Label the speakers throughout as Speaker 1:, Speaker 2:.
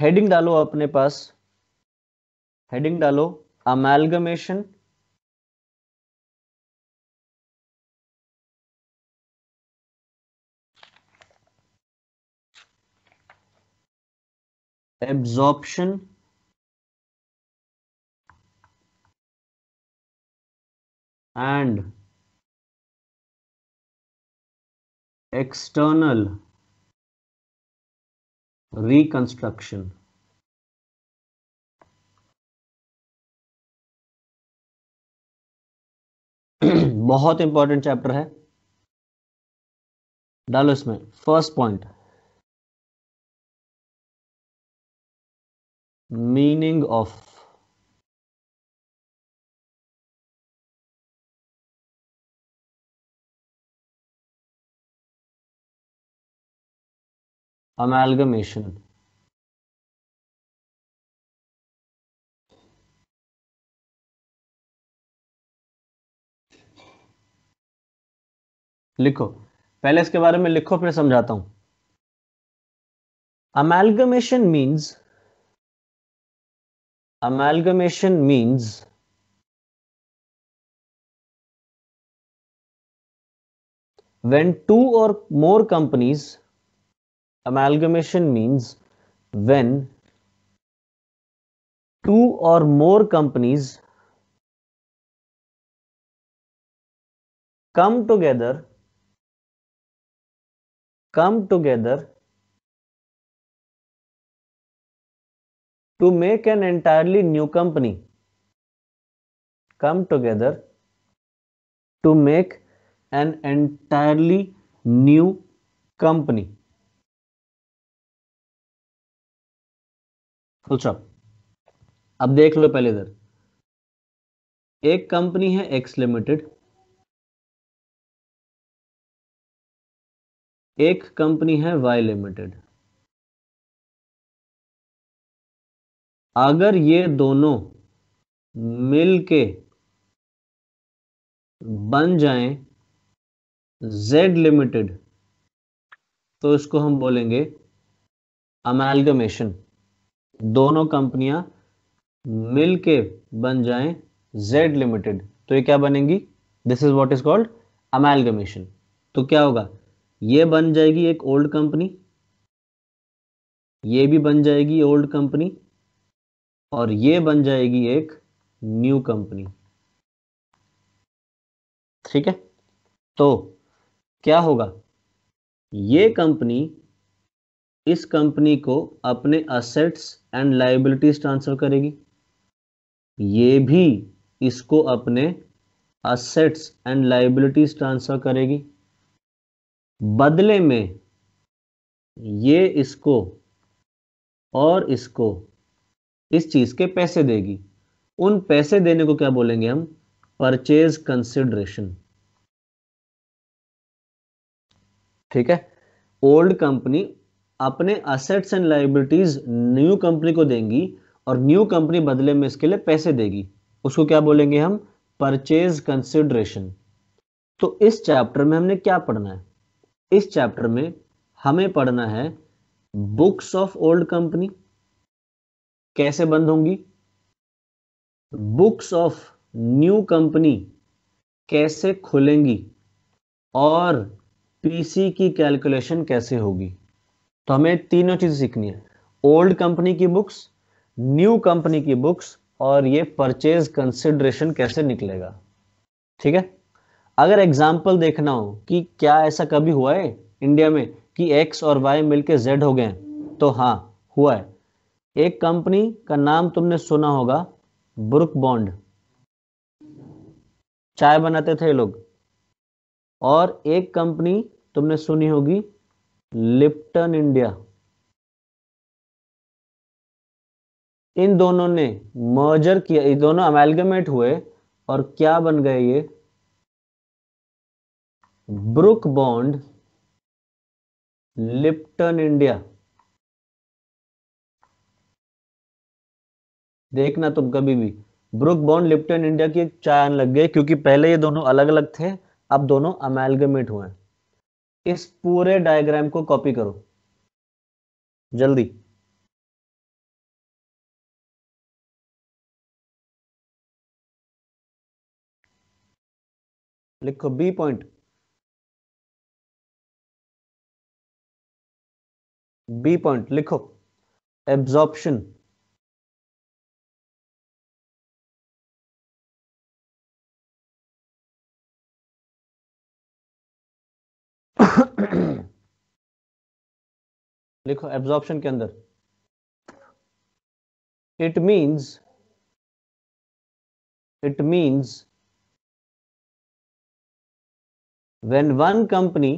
Speaker 1: Heading डालो अपने पास हेडिंग डालो amalgamation absorption and external reconstruction बहुत इंपॉर्टेंट चैप्टर है डालो इसमें first point meaning of amalgamation लिखो पहले इसके बारे में लिखो फिर समझाता हूं amalgamation means amalgamation means when two or more companies amalgamation means when two or more companies come together come together to make an entirely new company come together to make
Speaker 2: an entirely new company
Speaker 1: full stop अब देख लो पहले इधर एक company है X limited एक company है Y limited अगर ये दोनों मिलके बन जाएं
Speaker 2: जेड लिमिटेड तो इसको हम बोलेंगे अमेलगमेशन दोनों कंपनियां मिलके बन जाएं जेड लिमिटेड तो ये क्या बनेंगी this is what is called amalgamation तो क्या होगा ये बन जाएगी एक ओल्ड कंपनी ये भी बन जाएगी ओल्ड कंपनी और ये बन जाएगी एक न्यू कंपनी ठीक है तो क्या होगा ये कंपनी इस कंपनी को अपने असेट्स एंड लाइबिलिटीज ट्रांसफर करेगी ये भी इसको अपने असेट्स एंड लाइबिलिटीज ट्रांसफर करेगी बदले में ये इसको और इसको इस चीज के पैसे देगी उन पैसे देने को क्या बोलेंगे हम परचेज कंसिडरेशन ठीक है ओल्ड कंपनी अपने assets and liabilities new company को देंगी और न्यू कंपनी बदले में इसके लिए पैसे देगी उसको क्या बोलेंगे हम परचेज कंसिडरेशन तो इस चैप्टर में हमने क्या पढ़ना है इस चैप्टर में हमें पढ़ना है बुक्स ऑफ ओल्ड कंपनी कैसे बंद होंगी बुक्स ऑफ न्यू कंपनी कैसे खुलेंगी और पीसी की कैलकुलेशन कैसे होगी तो हमें तीनों चीजें सीखनी है ओल्ड कंपनी की बुक्स न्यू कंपनी की बुक्स और ये परचेज कंसिडरेशन कैसे निकलेगा ठीक है अगर एग्जाम्पल देखना हो कि क्या ऐसा कभी हुआ है इंडिया में कि एक्स और वाई मिलके जेड हो गए तो हाँ हुआ है एक कंपनी का नाम तुमने सुना होगा ब्रुक बॉन्ड चाय बनाते थे लोग और एक कंपनी तुमने सुनी होगी लिप्टन इंडिया इन दोनों ने मर्जर किया ये दोनों अमेलगमेट हुए और क्या बन गए ये
Speaker 1: ब्रुक बॉन्ड लिप्टन इंडिया देखना तुम तो
Speaker 2: कभी भी ब्रुक बॉन्ड लिप्टन इंडिया की चाय चायन लग गए क्योंकि पहले ये दोनों अलग अलग थे अब
Speaker 1: दोनों अमेलगमेट हुए इस पूरे डायग्राम को कॉपी करो जल्दी लिखो बी पॉइंट बी पॉइंट लिखो एब्जॉर्प्शन लिखो एब्जॉर्प्शन के अंदर it means it means when one company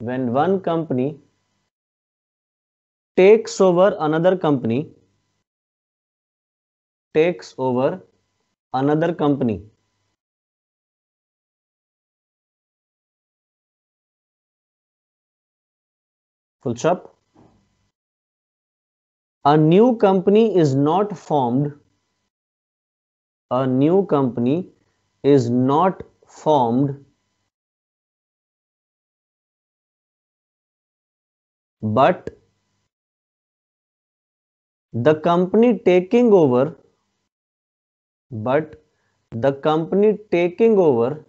Speaker 1: when one company
Speaker 2: takes over another company
Speaker 1: takes over another company full stop a new company is not formed a new company is not formed but the company taking
Speaker 2: over but the company taking over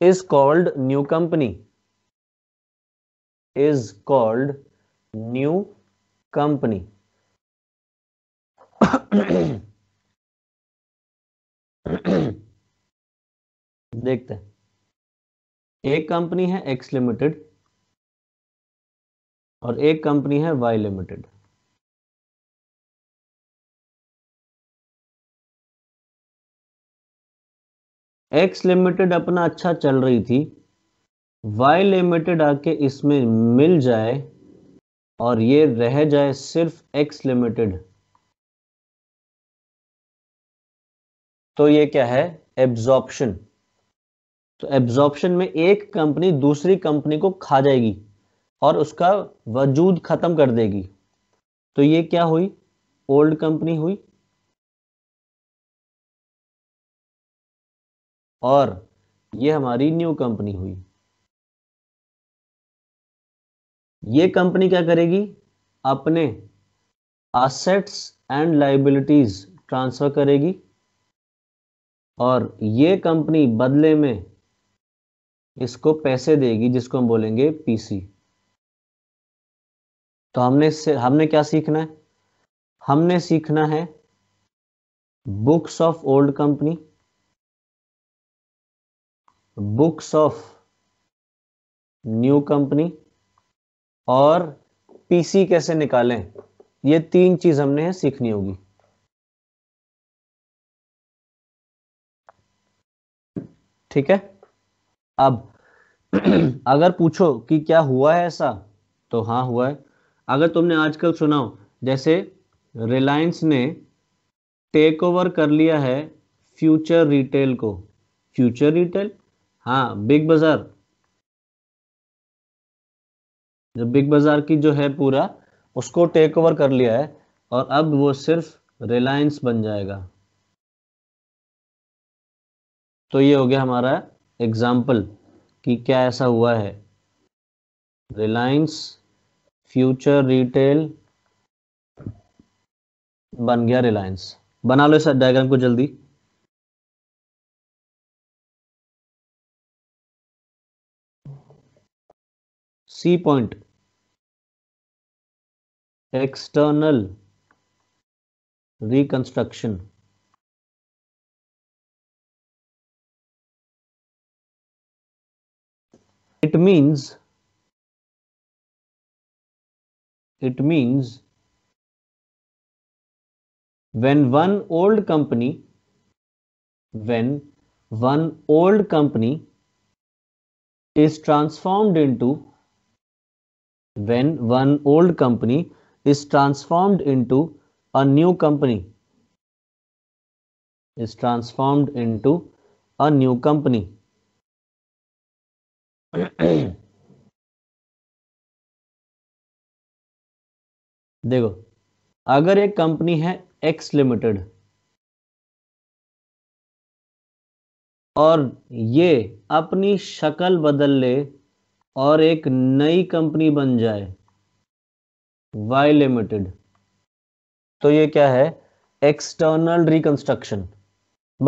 Speaker 2: is called new company
Speaker 1: is called new company देखते हैं एक company है X limited और एक company है Y limited x limited अपना अच्छा चल रही थी वाई लिमिटेड
Speaker 2: आके इसमें मिल जाए और ये रह जाए सिर्फ एक्स लिमिटेड तो ये क्या है एब्जॉर्प्शन तो एब्जॉर्प्शन में एक कंपनी दूसरी कंपनी को खा जाएगी और उसका वजूद ख़त्म कर देगी तो ये क्या हुई
Speaker 1: ओल्ड कंपनी हुई और ये हमारी न्यू कंपनी हुई
Speaker 2: ये कंपनी क्या करेगी अपने असेट्स एंड लाइबिलिटीज ट्रांसफर करेगी और ये कंपनी बदले में इसको पैसे देगी जिसको हम बोलेंगे पीसी तो हमने से हमने क्या सीखना है हमने सीखना है books of old company books of new company और पीसी कैसे निकालें ये तीन चीज हमने सीखनी होगी ठीक है अब अगर पूछो कि क्या हुआ है ऐसा तो हाँ हुआ है अगर तुमने आजकल सुना हो जैसे रिलायंस ने टेक ओवर कर लिया है फ्यूचर रिटेल को फ्यूचर रिटेल हाँ बिग बाजार जो बिग बाजार की जो है पूरा उसको टेक ओवर कर लिया है और अब वो सिर्फ रिलायंस बन जाएगा तो ये हो गया हमारा एग्जाम्पल कि क्या ऐसा हुआ है रिलायंस फ्यूचर रिटेल
Speaker 1: बन गया रिलायंस बना लो इस डायग्राम को जल्दी C point external reconstruction it means It means when one old company, when
Speaker 2: one old company is transformed into, when one old company is transformed into a new company, is transformed into
Speaker 1: a new company. देखो अगर एक company है X limited
Speaker 2: और ये अपनी शक्ल बदल ले और एक नई कंपनी बन जाए वाई लिमिटेड तो ये क्या है एक्सटर्नल रिकंस्ट्रक्शन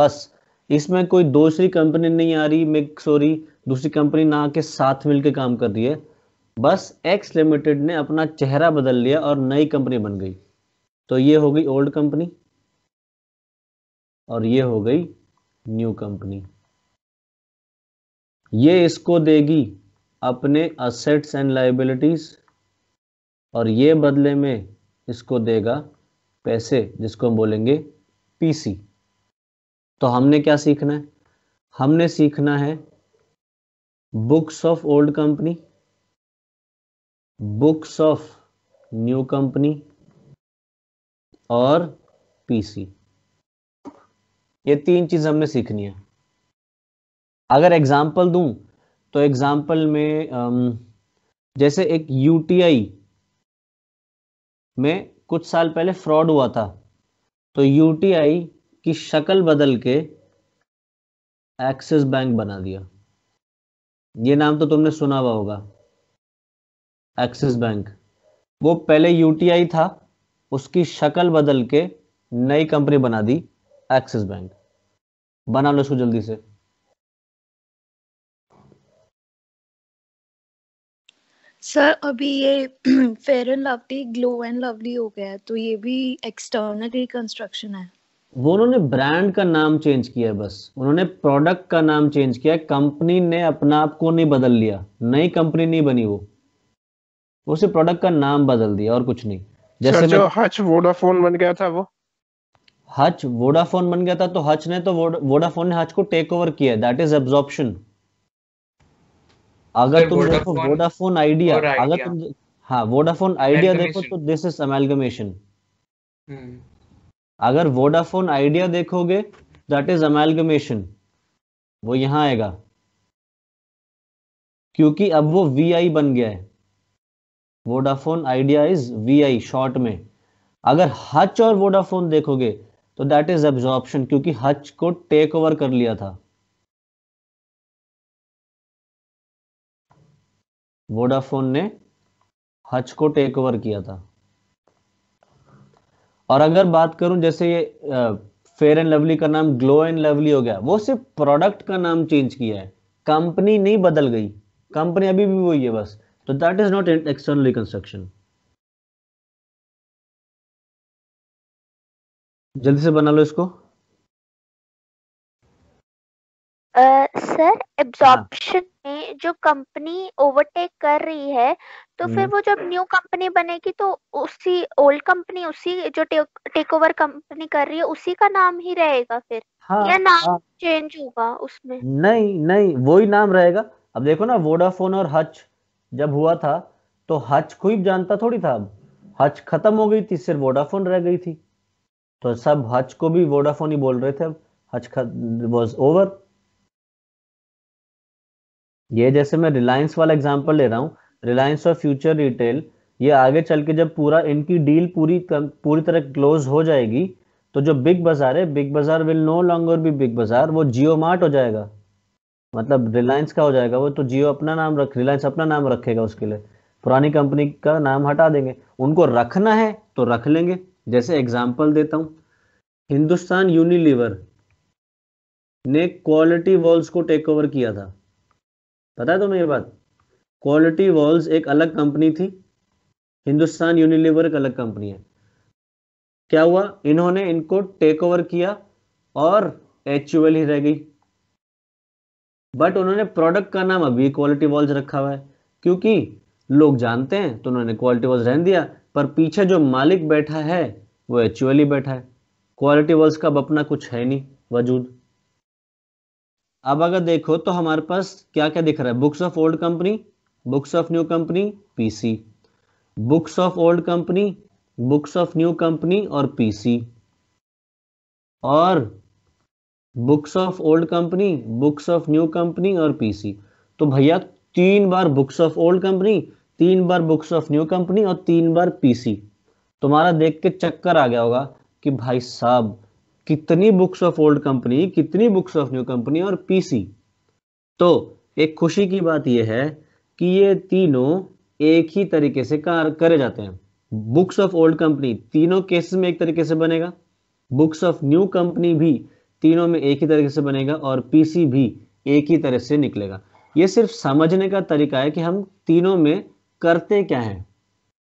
Speaker 2: बस इसमें कोई दूसरी कंपनी नहीं आ रही मिक्स हो रही दूसरी कंपनी ना के साथ मिलके काम कर रही है बस एक्स लिमिटेड ने अपना चेहरा बदल लिया और नई कंपनी बन गई तो ये हो गई ओल्ड कंपनी और ये हो गई न्यू कंपनी ये इसको देगी अपने असेट्स एंड लाइबिलिटीज और ये बदले में इसको देगा पैसे जिसको हम बोलेंगे पीसी तो हमने क्या सीखना है हमने सीखना है books of old company books of new company और पीसी ये तीन चीज हमने सीखनी है अगर एग्जाम्पल दूं तो एग्जाम्पल में जैसे एक यूटीआई में कुछ साल पहले फ्रॉड हुआ था तो यूटीआई की शक्ल बदल के एक्सिस बैंक बना दिया ये नाम तो तुमने सुना हुआ होगा एक्सिस बैंक वो पहले यूटीआई था उसकी शक्ल बदल के नई कंपनी बना दी एक्सिस बैंक बना लो इसको जल्दी से
Speaker 1: सर अभी ये fair and lovely glow and lovely हो गया है तो ये भी एक्सटर्नल रिकंस्ट्रक्शन है
Speaker 2: वो उन्होंने ब्रांड का नाम चेंज किया बस उन्होंने प्रोडक्ट का नाम चेंज किया कंपनी ने अपना आप को नहीं बदल लिया नई कंपनी नहीं बनी वो वो सिर्फ प्रोडक्ट का नाम बदल दिया और कुछ नहीं अच्छा, जैसे जो हच वोडाफोन बन गया था वो हच वोडाफोन बन गया था तो हच ने तो वोडाफोन ने हच को टेक ओवर किया दैट इज एब्जॉर्प्शन अगर तुम हाँ, देखो वोडाफोन तो आइडिया हम्म। अगर तुम हाँ वोडाफोन आइडिया देखो तो दिस इज अमेलगमेशन अगर वोडाफोन आइडिया देखोगे दैट इज अमेलगमेशन वो यहां आएगा क्योंकि अब वो वी आई बन गया है Vodafone Idea is V short में अगर हच और वोडाफोन देखोगे तो दैट इज एब्जॉर्प्शन क्योंकि हच को टेक ओवर कर लिया था वोडाफोन ने हच को टेक ओवर किया था और अगर बात करूं जैसे ये फेयर एंड लवली का नाम ग्लो एंड लवली हो गया वो सिर्फ प्रोडक्ट का नाम चेंज किया है कंपनी नहीं बदल गई कंपनी अभी भी वही है बस
Speaker 1: So that is not an external reconstruction. जल्दी से बना लो इसको सर uh, में जो कंपनी ओवरटेक कर
Speaker 2: रही है तो फिर हम्म। वो जब न्यू कंपनी बनेगी तो उसी ओल्ड कंपनी उसी जो
Speaker 1: टेक ओवर कंपनी कर रही है उसी का नाम ही रहेगा फिर
Speaker 2: हाँ, या नाम हाँ.
Speaker 1: चेंज होगा उसमें
Speaker 2: नहीं नहीं वही नाम रहेगा अब देखो ना वोडाफोन और हच जब हुआ था तो हज खुब जानता थोड़ी था अब हज खत्म हो गई थी सिर्फ वोडाफोन रह गई थी तो सब हज को भी वोडाफोन ही बोल रहे थे अब हच वॉज ओवर ये जैसे मैं रिलायंस वाला एग्जाम्पल ले रहा हूँ रिलायंस और फ्यूचर रिटेल ये आगे चल के जब पूरा इनकी डील पूरी पूरी तरह क्लोज हो जाएगी तो जो बिग बाजार है big Bazaar will no longer be big Bazaar वो जियो मार्ट हो जाएगा मतलब रिलायंस का हो जाएगा वो तो जियो अपना नाम रख रिलायंस अपना नाम रखेगा उसके लिए पुरानी कंपनी का नाम हटा देंगे उनको रखना है तो रख लेंगे जैसे एग्जाम्पल देता हूँ हिंदुस्तान यूनिलीवर ने क्वालिटी वॉल्स को टेक ओवर किया था पता है तुम्हें तो ये बात क्वालिटी वॉल्स एक अलग कंपनी थी हिंदुस्तान यूनिलीवर एक अलग कंपनी है क्या हुआ इन्होंने इनको टेक ओवर किया और एच ही रह गई बट उन्होंने प्रोडक्ट का नाम अभी क्वालिटी वॉल्स रखा हुआ है क्योंकि लोग जानते हैं तो उन्होंने क्वालिटी वॉल्स रहने दिया पर पीछे जो मालिक बैठा है वो एक्चुअली बैठा है क्वालिटी वॉल्स का अब अपना कुछ है नहीं वजूद अब अगर देखो तो हमारे पास क्या क्या दिख रहा है books of old company books of new company PC books of old company books of new company और पीसी और books of old company books of new company और पीसी तो भैया तीन बार बुक्स ऑफ ओल्ड कंपनी तीन बार books of new company और तीन बार पीसी तुम्हारा देख के चक्कर आ गया होगा कि भाई साहब कितनी बुक्स ऑफ ओल्ड कंपनी कितनी बुक्स ऑफ न्यू कंपनी और पीसी तो एक खुशी की बात यह है कि ये तीनों एक ही तरीके से करे जाते हैं बुक्स ऑफ ओल्ड कंपनी तीनों केसेस में एक तरीके से बनेगा बुक्स ऑफ न्यू कंपनी भी तीनों में एक ही तरीके से बनेगा और पीसी भी एक ही तरह से निकलेगा ये सिर्फ समझने का तरीका है कि हम तीनों में करते क्या हैं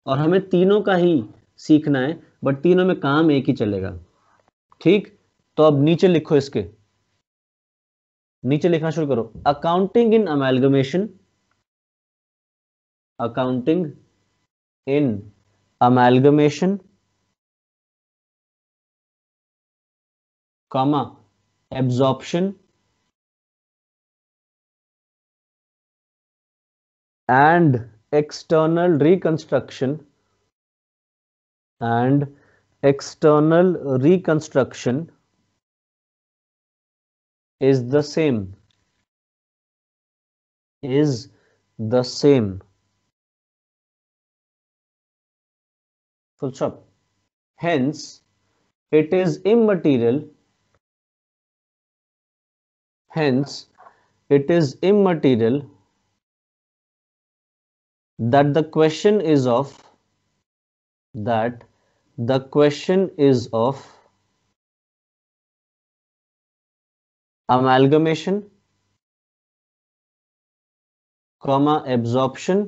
Speaker 2: और हमें तीनों का ही सीखना है बट तीनों में काम एक ही चलेगा ठीक तो अब नीचे लिखो इसके नीचे लिखना शुरू करो accounting in amalgamation accounting in amalgamation
Speaker 1: comma, absorption and external reconstruction and
Speaker 2: external reconstruction is
Speaker 1: the same is the same full stop hence it is immaterial
Speaker 2: Hence, it is immaterial that the question is of that the
Speaker 1: question is of amalgamation comma absorption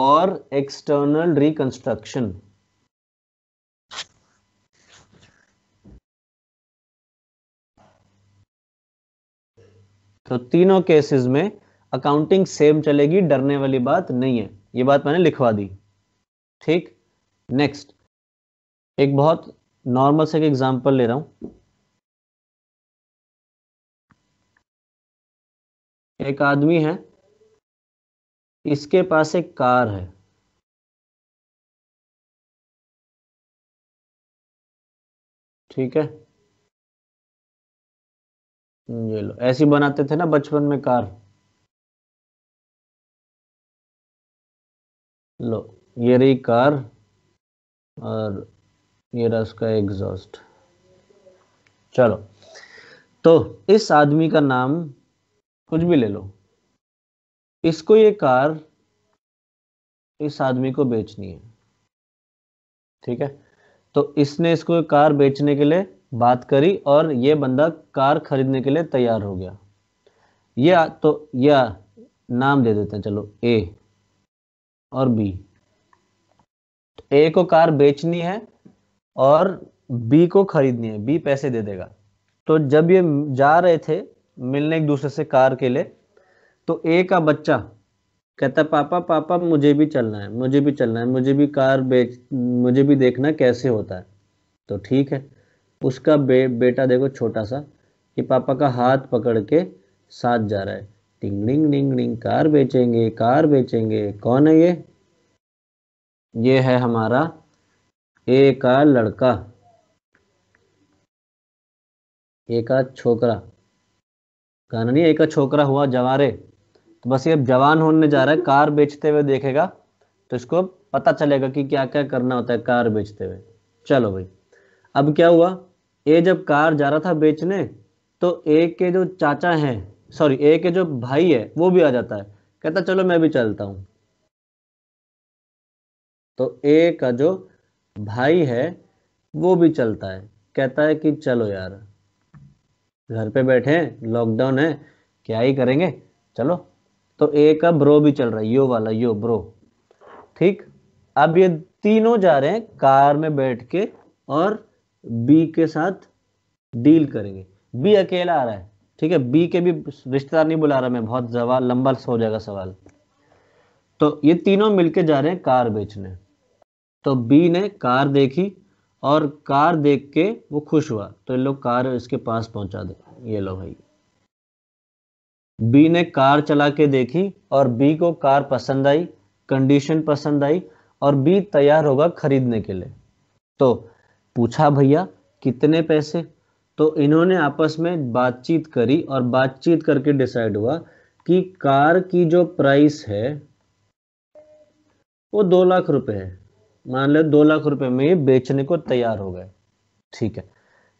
Speaker 1: or external reconstruction
Speaker 2: तो तीनों cases में accounting same चलेगी डरने वाली बात नहीं है ये बात मैंने लिखवा दी ठीक नेक्स्ट एक बहुत नॉर्मल से एक एग्जांपल ले रहा हूं
Speaker 1: एक आदमी है इसके पास एक कार है ठीक है ये लो ऐसी बनाते थे ना बचपन में कार लो ये रही कार और ये रहा उसका एग्जॉस्ट
Speaker 2: चलो तो इस आदमी का नाम कुछ भी ले लो इसको ये कार इस आदमी को बेचनी है ठीक है तो इसने इसको कार बेचने के लिए बात करी और ये बंदा कार खरीदने के लिए तैयार हो गया या तो या नाम दे देते हैं चलो ए और बी ए को कार बेचनी है और बी को खरीदनी है बी पैसे दे देगा तो जब ये जा रहे थे मिलने एक दूसरे से कार के लिए तो ए का बच्चा कहता पापा पापा मुझे भी चलना है मुझे भी चलना है मुझे भी कार बेच मुझे भी देखना कैसे होता है तो ठीक है उसका बे, बेटा देखो छोटा सा कि पापा का हाथ पकड़ के साथ जा रहा है टिंग निंग डिंग डिंग कार बेचेंगे कार बेचेंगे कौन है ये ये है हमारा ए का लड़का ए का छोकरा कहना नहीं एक का छोकरा हुआ जवारे तो बस ये अब जवान होने जा रहा है कार बेचते हुए देखेगा तो इसको पता चलेगा कि क्या क्या करना होता है कार बेचते हुए चलो भाई अब क्या हुआ ए जब कार जा रहा था बेचने तो ए के जो चाचा हैं सॉरी ए के जो भाई है वो भी आ जाता है कहता चलो मैं भी चलता हूं तो ए का जो भाई है वो भी चलता है कहता है कि चलो यार घर पे बैठे हैं लॉकडाउन है क्या ही करेंगे चलो तो ए का ब्रो भी चल रहा है यो वाला यो ब्रो ठीक अब ये तीनों जा रहे हैं कार में बैठ के और बी के साथ डील करेंगे बी अकेला आ रहा है ठीक है बी के भी रिश्तेदार नहीं बुला रहा मैं बहुत जवाब लंबा हो जाएगा सवाल तो ये तीनों मिलके जा रहे हैं कार बेचने तो बी ने कार देखी और कार देख के वो खुश हुआ तो ये लोग कार इसके पास पहुंचा दे ये लो भाई बी ने कार चला के देखी और बी को कार पसंद आई कंडीशन पसंद आई और बी तैयार होगा खरीदने के लिए तो पूछा भैया कितने पैसे तो इन्होंने आपस में बातचीत करी और बातचीत करके डिसाइड हुआ कि कार की जो प्राइस है वो दो लाख रुपए है मान लो दो लाख रुपए में बेचने को तैयार हो गए ठीक है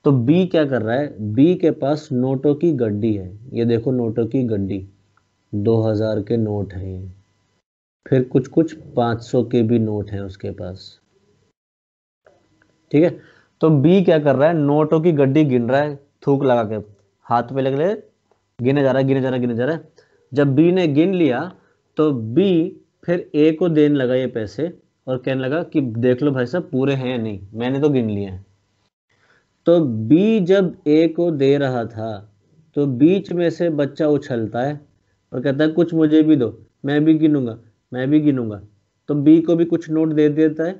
Speaker 2: तो बी क्या कर रहा है बी के पास नोटों की गड्डी है ये देखो नोटों की गड्डी 2000 के नोट हैं फिर कुछ कुछ 500 के भी नोट हैं उसके पास ठीक है तो बी क्या कर रहा है नोटों की गड्डी गिन रहा है थूक लगा के हाथ पे लग रहे गिने जा रहा है गिने जा रहा है गिने जा रहा है जब बी ने गिन लिया तो बी फिर ए को देने लगा ये पैसे और कहने लगा कि देख लो भाई साहब पूरे हैं या नहीं मैंने तो गिन लिए है तो बी जब ए को दे रहा था तो बीच में से बच्चा उछलता है और कहता है कुछ मुझे भी दो मैं भी गिनूंगा मैं भी गिनूंगा तो बी को भी कुछ नोट दे देता है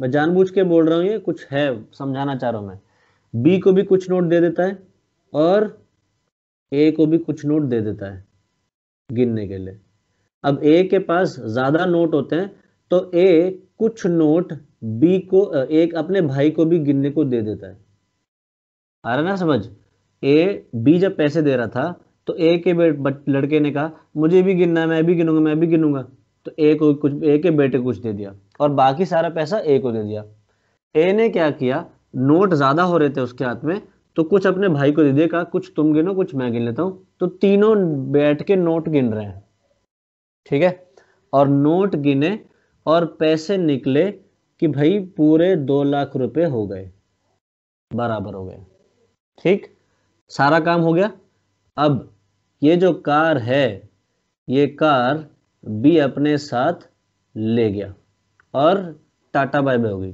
Speaker 2: मैं जानबूझ के बोल रहा हूँ ये कुछ है समझाना चाह रहा हूं मैं बी को भी कुछ नोट दे देता है और ए को भी कुछ नोट दे देता है गिनने के लिए अब ए के पास ज्यादा नोट होते हैं तो ए कुछ नोट बी को एक अपने भाई को भी गिनने को दे देता है आ रहा ना समझ ए बी जब पैसे दे रहा था तो ए के लड़के ने कहा मुझे भी गिनना है मैं भी गिनूंगा मैं भी गिनूंगा तो ए को कुछ ए के बेटे को कुछ दे दिया और बाकी सारा पैसा ए को दे दिया ए ने क्या किया नोट ज्यादा हो रहे थे उसके हाथ में तो कुछ अपने भाई को दे दिया कहा कुछ तुम गिनो कुछ मैं गिन लेता हूं तो तीनों बैठ के नोट गिन रहे हैं ठीक है और नोट गिने और पैसे निकले कि भाई पूरे दो लाख रुपए हो गए बराबर हो गए ठीक सारा काम हो गया अब ये जो कार है ये कार बी अपने साथ ले गया और टाटा बाय बाय गई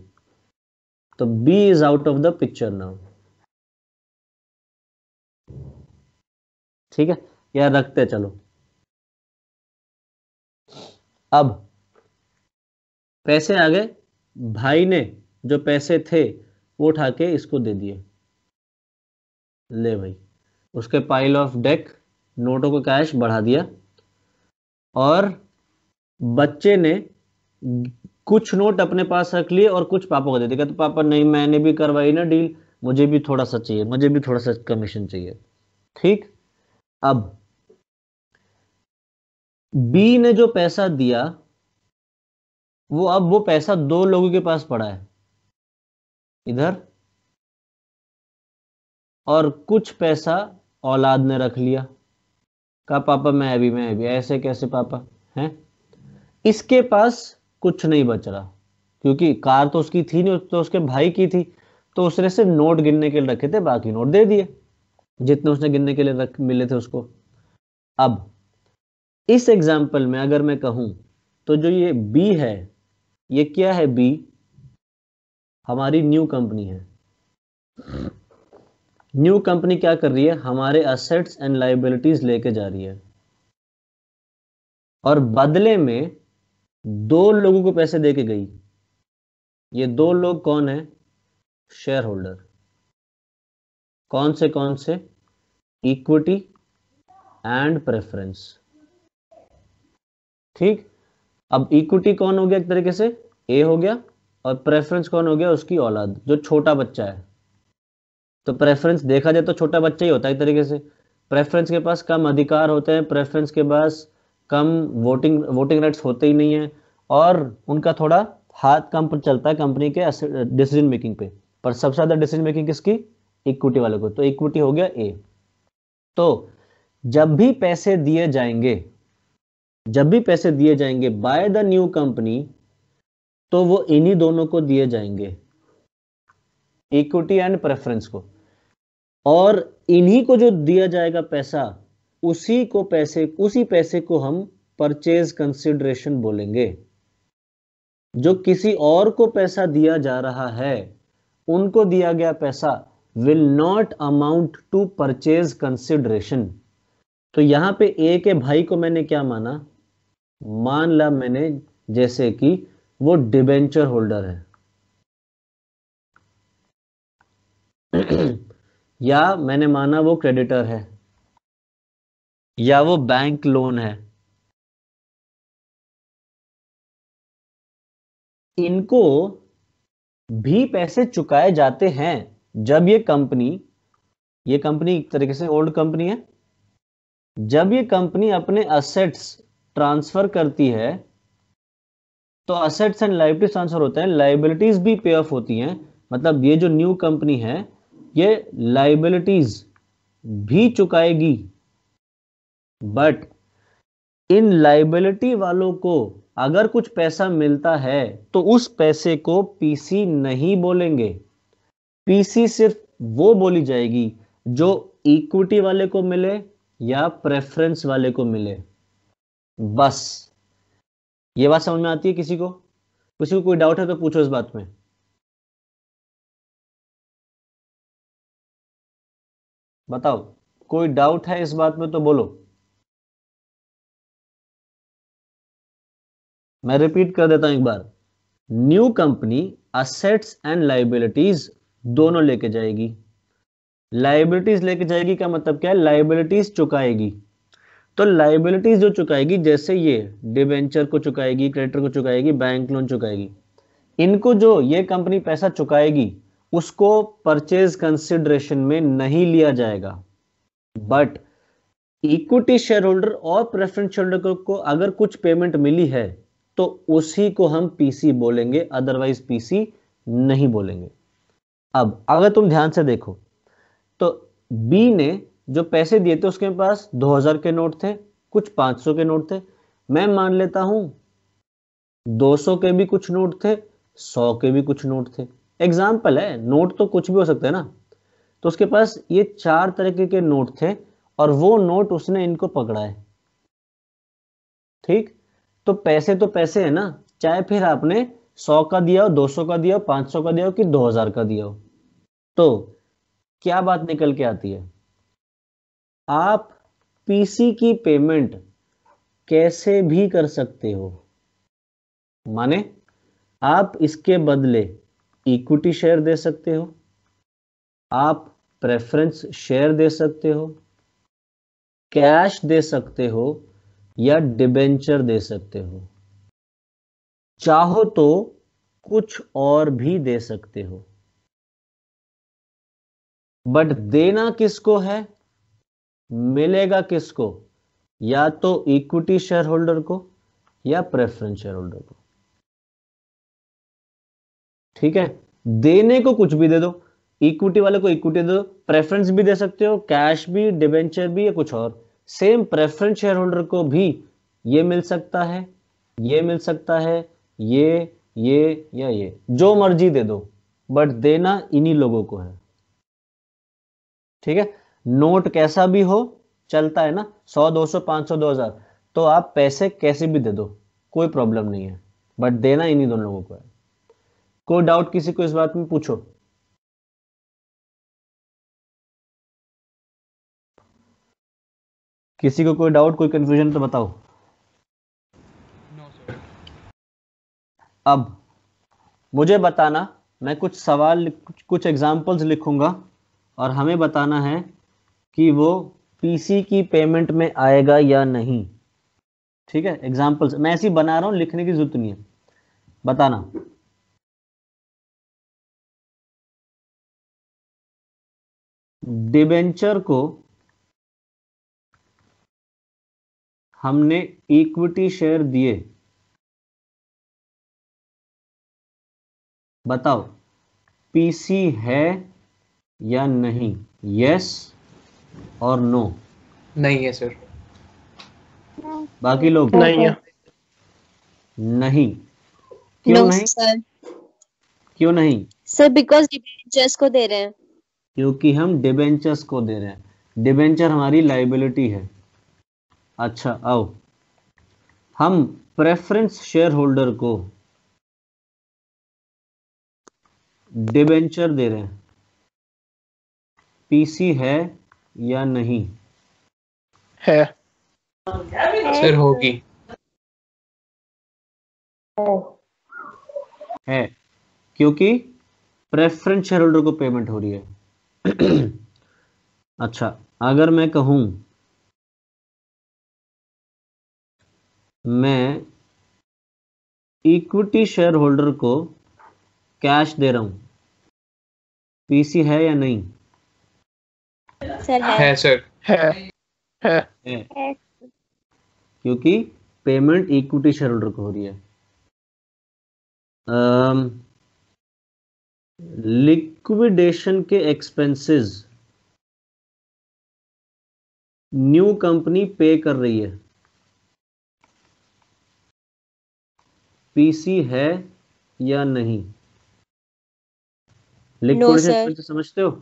Speaker 2: तो B is out of the picture now
Speaker 1: ठीक है या रखते चलो अब पैसे आ गए
Speaker 2: भाई ने जो पैसे थे वो उठा के इसको दे दिए ले भाई उसके पाइल ऑफ डेक नोटों को कैश बढ़ा दिया और बच्चे ने कुछ नोट अपने पास रख लिए और कुछ पापा को दे दिया तो पापा नहीं मैंने भी करवाई ना डील मुझे भी थोड़ा सा चाहिए मुझे भी थोड़ा सा कमीशन चाहिए ठीक अब बी ने जो पैसा दिया वो अब वो पैसा दो लोगों के पास पड़ा है इधर और कुछ पैसा औलाद ने रख लिया कहा पापा मैं अभी मैं अभी ऐसे कैसे पापा हैं इसके पास कुछ नहीं बच रहा क्योंकि कार तो उसकी थी नहीं तो उसके भाई की थी तो उसने सिर्फ नोट गिनने के लिए रखे थे बाकी नोट दे दिए जितने उसने गिनने के लिए रख मिले थे उसको अब इस एग्जाम्पल में अगर मैं कहूं तो जो ये बी है ये क्या है बी हमारी न्यू कंपनी है न्यू कंपनी क्या कर रही है हमारे असेट्स एंड लाइबिलिटीज लेके जा रही है और बदले में दो लोगों को पैसे दे के गई ये दो लोग कौन है शेयर होल्डर कौन से कौन से इक्विटी एंड प्रेफरेंस ठीक अब इक्विटी कौन हो गया एक तरीके से ए हो गया और प्रेफरेंस कौन हो गया उसकी औलाद जो छोटा बच्चा है तो प्रेफरेंस देखा जाए तो छोटा बच्चा ही होता है एक तरीके से प्रेफरेंस के पास कम अधिकार होते हैं प्रेफरेंस के पास कम वोटिंग वोटिंग राइट्स होते ही नहीं है और उनका थोड़ा हाथ कम पर चलता है कंपनी के डिसीजन मेकिंग पे पर सबसे ज्यादा डिसीजन मेकिंग किसकी इक्विटी वाले को तो इक्विटी हो गया ए तो जब भी पैसे दिए जाएंगे जब भी पैसे दिए जाएंगे बाय द न्यू कंपनी तो वो इन्हीं दोनों को दिए जाएंगे इक्विटी एंड प्रेफरेंस को और इन्हीं को जो दिया जाएगा पैसा उसी को पैसे उसी पैसे को हम परचेज कंसिडरेशन बोलेंगे जो किसी और को पैसा दिया जा रहा है उनको दिया गया पैसा will not amount to purchase consideration तो यहां पे ए के भाई को मैंने क्या माना मान ला मैंने जैसे कि वो डिबेंचर होल्डर है या मैंने
Speaker 1: माना वो क्रेडिटर है या वो बैंक लोन है इनको भी पैसे चुकाए जाते हैं जब ये कंपनी ये
Speaker 2: कंपनी एक तरीके से ओल्ड कंपनी है जब ये कंपनी अपने असेट्स ट्रांसफर करती है तो असेट्स एंड लाइबिलिटीज ट्रांसफर होते हैं लाइबिलिटीज भी पे ऑफ होती हैं मतलब ये जो न्यू कंपनी है ये लाइबिलिटीज भी चुकाएगी बट इन लाइबिलिटी वालों को अगर कुछ पैसा मिलता है तो उस पैसे को पीसी नहीं बोलेंगे पीसी सिर्फ वो बोली जाएगी जो इक्विटी वाले को मिले या प्रेफरेंस वाले को मिले
Speaker 1: बस ये बात समझ में आती है किसी को किसी को कोई डाउट है तो पूछो इस बात में बताओ कोई डाउट है इस बात में तो बोलो
Speaker 2: मैं रिपीट कर देता हूं एक बार new company assets and liabilities दोनों लेके जाएगी लाइबिलिटीज लेके जाएगी का मतलब क्या है लाइबिलिटीज चुकाएगी तो लाइबिलिटीज जो चुकाएगी जैसे ये डिवेंचर को चुकाएगी क्रेडिटर को चुकाएगी बैंक लोन चुकाएगी इनको जो ये कंपनी पैसा चुकाएगी उसको परचेज कंसिडरेशन में नहीं लिया जाएगा बट इक्विटी शेयर होल्डर और प्रेफरेंस शेयर होल्डर को अगर कुछ पेमेंट मिली है तो उसी को हम पीसी बोलेंगे अदरवाइज पीसी नहीं बोलेंगे अब अगर तुम ध्यान से देखो तो बी ने जो पैसे दिए थे उसके पास 2000 के नोट थे कुछ 500 के नोट थे मैं मान लेता हूं 200 के भी कुछ नोट थे 100 के भी कुछ नोट थे एग्जाम्पल है नोट तो कुछ भी हो सकता है ना तो उसके पास ये चार तरीके के नोट थे और वो नोट उसने इनको पकड़ा है ठीक तो पैसे तो पैसे है ना चाहे फिर आपने सौ का दिया हो दो सौ का दिया हो पांच सौ का दिया हो कि दो हजार का दिया हो तो क्या बात निकल के आती है आप पीसी की पेमेंट कैसे भी कर सकते हो माने आप इसके बदले इक्विटी शेयर दे सकते हो आप प्रेफरेंस शेयर दे सकते हो कैश दे सकते हो या डिबेंचर दे सकते हो चाहो तो कुछ और भी दे सकते हो बट देना किसको है मिलेगा किसको या तो इक्विटी शेयर होल्डर को या प्रेफरेंस शेयर होल्डर को ठीक है देने को कुछ भी दे दो इक्विटी वाले को इक्विटी दे दो प्रेफरेंस भी दे सकते हो कैश भी डिबेंचर भी या कुछ और सेम प्रेफरेंस शेयर होल्डर को भी ये मिल सकता है ये मिल सकता है ये ये या ये जो मर्जी दे दो बट देना इन्हीं लोगों को है ठीक है नोट कैसा भी हो चलता है ना सौ दो सौ पांच सौ दो हजार तो आप पैसे कैसे भी दे दो कोई प्रॉब्लम नहीं है बट देना इन्हीं दोनों लोगों को है कोई
Speaker 1: डाउट किसी को इस बात में पूछो किसी को कोई डाउट कोई कंफ्यूजन तो बताओ
Speaker 2: अब मुझे बताना मैं कुछ सवाल कुछ एग्जाम्पल्स लिखूंगा और हमें बताना है कि वो पीसी की पेमेंट में आएगा या नहीं ठीक
Speaker 1: है एग्जाम्पल्स मैं ऐसी बना रहा हूँ लिखने की जरूरत नहीं है बताना डिबेंचर को हमने इक्विटी शेयर दिए
Speaker 2: बताओ पीसी है या नहीं यस और नो नहीं है सर बाकी लोग नहीं है नहीं
Speaker 1: क्यों no, नहीं सर
Speaker 2: क्यों नहीं सर बिकॉज डिबेंचर्स को दे रहे हैं क्योंकि हम डिबेंचर्स को दे रहे हैं डिबेंचर हमारी लाइबिलिटी है अच्छा आओ हम प्रेफरेंस शेयर होल्डर को डिबेंचर दे रहे हैं पीसी है या नहीं
Speaker 1: है सर
Speaker 2: होगी है क्योंकि प्रेफरेंस शेयर होल्डर को पेमेंट हो रही है अच्छा अगर मैं कहूं मैं इक्विटी शेयर होल्डर को कैश दे रहा हूं पीसी है या नहीं सर है, है सर
Speaker 1: है, है, है।
Speaker 2: क्योंकि पेमेंट इक्विटी शेयर होल्डर को हो रही है लिक्विडेशन के एक्सपेंसेस न्यू कंपनी पे कर रही है पीसी है या नहीं लिक्विडेशन no, समझते हो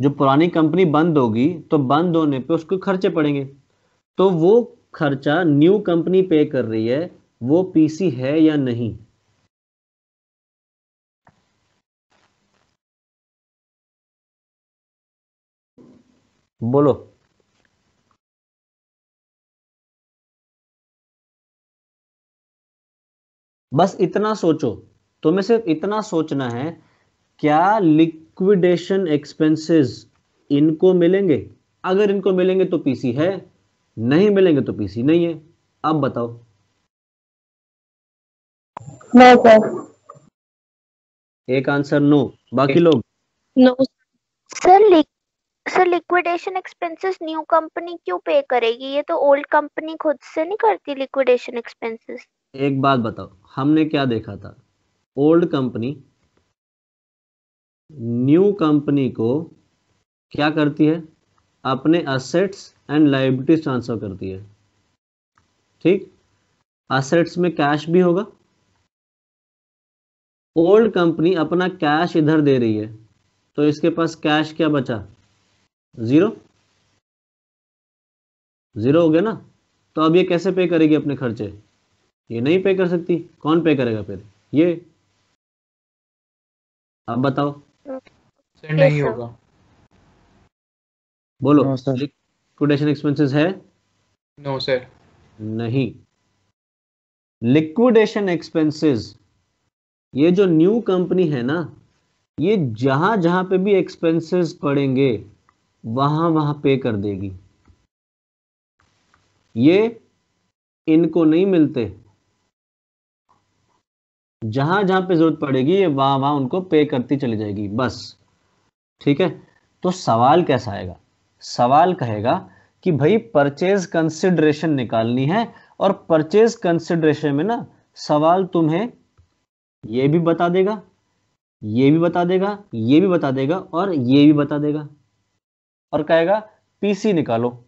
Speaker 2: जो पुरानी कंपनी बंद होगी तो बंद होने पे उसको खर्चे पड़ेंगे तो वो खर्चा न्यू कंपनी पे
Speaker 1: कर रही है वो पीसी है या नहीं बोलो बस इतना सोचो तुम्हें सिर्फ इतना सोचना
Speaker 2: है क्या लिक्विडेशन एक्सपेंसेस इनको मिलेंगे अगर इनको मिलेंगे तो पीसी है नहीं मिलेंगे तो पीसी नहीं है अब बताओ नो सर एक आंसर नो बाकी लोग
Speaker 1: no sir sir liquidation
Speaker 2: expenses new company क्यों पे करेगी ये तो ओल्ड कंपनी खुद से नहीं करती लिक्विडेशन एक्सपेंसेस एक बात बताओ हमने क्या देखा था ओल्ड कंपनी न्यू कंपनी को क्या करती है अपने असेट्स एंड लाइबिलिटीज ट्रांसफर करती है ठीक असेट्स में कैश भी होगा ओल्ड कंपनी अपना कैश इधर दे रही है तो इसके पास कैश क्या बचा जीरो जीरो हो गया ना तो अब ये कैसे पे करेगी अपने खर्चे ये नहीं पे कर सकती कौन पे करेगा फिर ये आप बताओ नहीं होगा बोलो लिक्विडेशन एक्सपेंसेस है
Speaker 1: नो no, सर
Speaker 2: नहीं लिक्विडेशन एक्सपेंसेस ये जो न्यू कंपनी है ना ये जहां जहां पे भी एक्सपेंसेस पड़ेंगे वहां वहां पे कर देगी ये इनको नहीं मिलते जहां जहां पे जरूरत पड़ेगी ये वहां वहां उनको पे करती चली जाएगी बस ठीक है तो सवाल कैसा आएगा सवाल कहेगा कि भाई परचेज कंसिडरेशन निकालनी है और परचेज कंसिडरेशन में ना सवाल तुम्हें ये भी बता देगा ये भी बता देगा ये भी बता देगा और ये भी बता देगा और कहेगा पीसी निकालो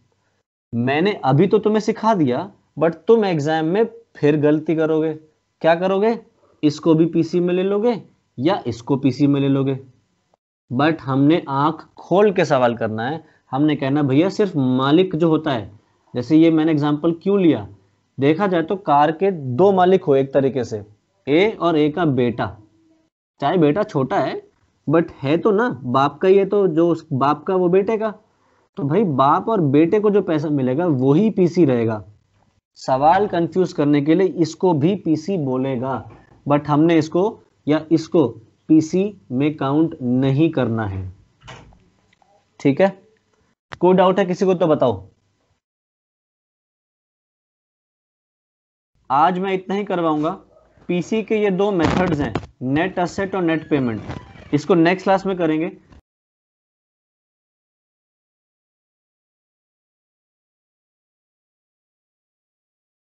Speaker 2: मैंने अभी तो तुम्हें सिखा दिया बट तुम एग्जाम में फिर गलती करोगे क्या करोगे इसको भी पीसी में ले लोगे या इसको पीसी में ले लोगे बट हमने आंख खोल के सवाल करना है हमने कहना भैया सिर्फ मालिक जो होता है जैसे ये मैंने एग्जाम्पल क्यों लिया देखा जाए तो कार के दो मालिक हो एक तरीके से ए और ए का बेटा चाहे बेटा छोटा है बट है तो ना बाप का ही है तो जो उस बाप का वो बेटे का तो भाई बाप और बेटे को जो पैसा मिलेगा वही पीसी रहेगा सवाल कंफ्यूज करने के लिए इसको भी पीसी बोलेगा बट हमने इसको या इसको पीसी में काउंट नहीं करना है ठीक है कोई डाउट है किसी को तो बताओ आज मैं इतना ही करवाऊंगा पीसी के ये दो मेथड्स हैं नेट असेट और नेट
Speaker 1: पेमेंट इसको नेक्स्ट क्लास में करेंगे